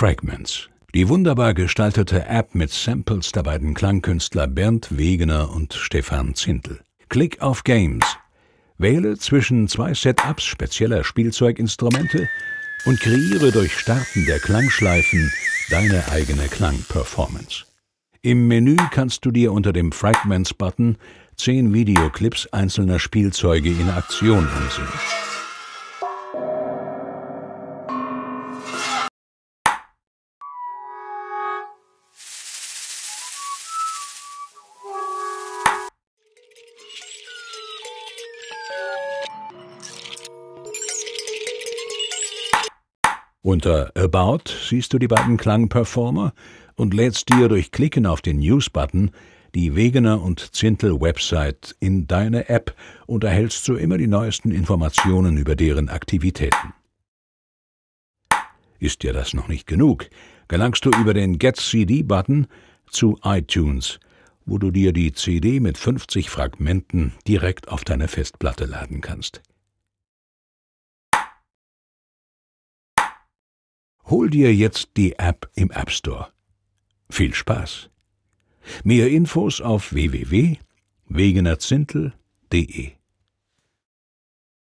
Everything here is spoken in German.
Fragments. Die wunderbar gestaltete App mit Samples der beiden Klangkünstler Bernd Wegener und Stefan Zintel. Klick auf Games. Wähle zwischen zwei Setups spezieller Spielzeuginstrumente und kreiere durch Starten der Klangschleifen deine eigene Klangperformance. Im Menü kannst du dir unter dem Fragments-Button zehn Videoclips einzelner Spielzeuge in Aktion ansehen. Unter About siehst du die beiden Klangperformer und lädst dir durch Klicken auf den News-Button die Wegener und Zintel Website in deine App und erhältst so immer die neuesten Informationen über deren Aktivitäten. Ist dir das noch nicht genug, gelangst du über den Get CD-Button zu iTunes, wo du dir die CD mit 50 Fragmenten direkt auf deine Festplatte laden kannst. Hol dir jetzt die App im App Store. Viel Spaß. Mehr Infos auf www.wegenerzintel.de